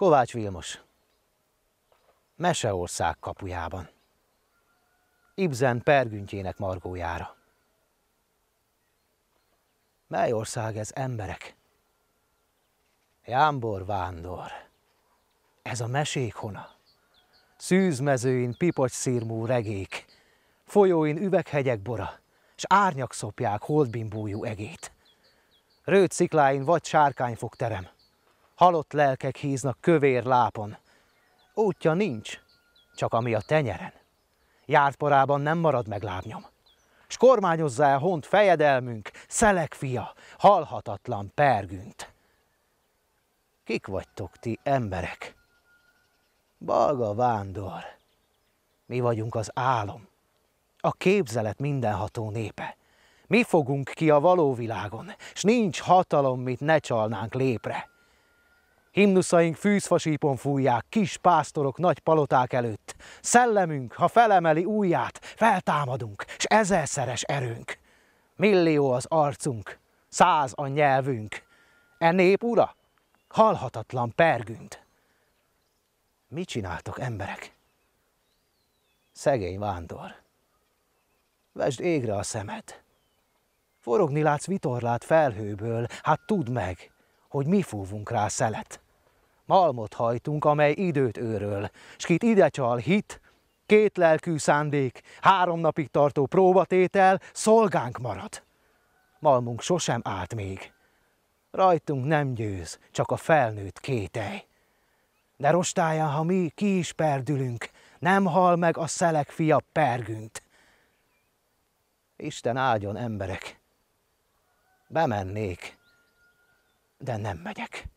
Kovács Vilmos. Meseország kapujában. Ibzen pergüntjének margójára. Mely ország ez, emberek? Jámbor vándor. Ez a mesék hona. Szűzmezőin pipocs szírmú regék, folyóin üveghegyek bora, s árnyak szopják holdbimbójú egét. Rőt szikláin vagy fog terem, halott lelkek híznak kövér lápon. Útja nincs, csak ami a tenyeren. porában nem marad meg lábnyom. S kormányozza el hont fejedelmünk, szelek fia, halhatatlan pergünt. Kik vagytok ti emberek? Balga vándor. Mi vagyunk az álom, a képzelet mindenható népe. Mi fogunk ki a való világon, s nincs hatalom, mit ne csalnánk lépre. Himnuszaink fűzfasípon fújják, kis pásztorok nagy paloták előtt. Szellemünk, ha felemeli újját, feltámadunk, s ezerszeres erőnk. Millió az arcunk, száz a nyelvünk. E nép ura, halhatatlan pergünt. Mit csináltok, emberek? Szegény vándor. Vesd égre a szemed. Forogni látsz vitorlát felhőből, hát tudd meg, hogy mi fúvunk rá szelet. Malmot hajtunk, amely időt őről, s kit ide csal hit, két lelkű szándék, három napig tartó próbatétel, szolgánk marad. Malmunk sosem állt még. Rajtunk nem győz, csak a felnőtt kétej. De rostáján, ha mi ki is perdülünk, nem hal meg a szelek fia pergünt. Isten áldjon emberek! Bemennék, de nem megyek.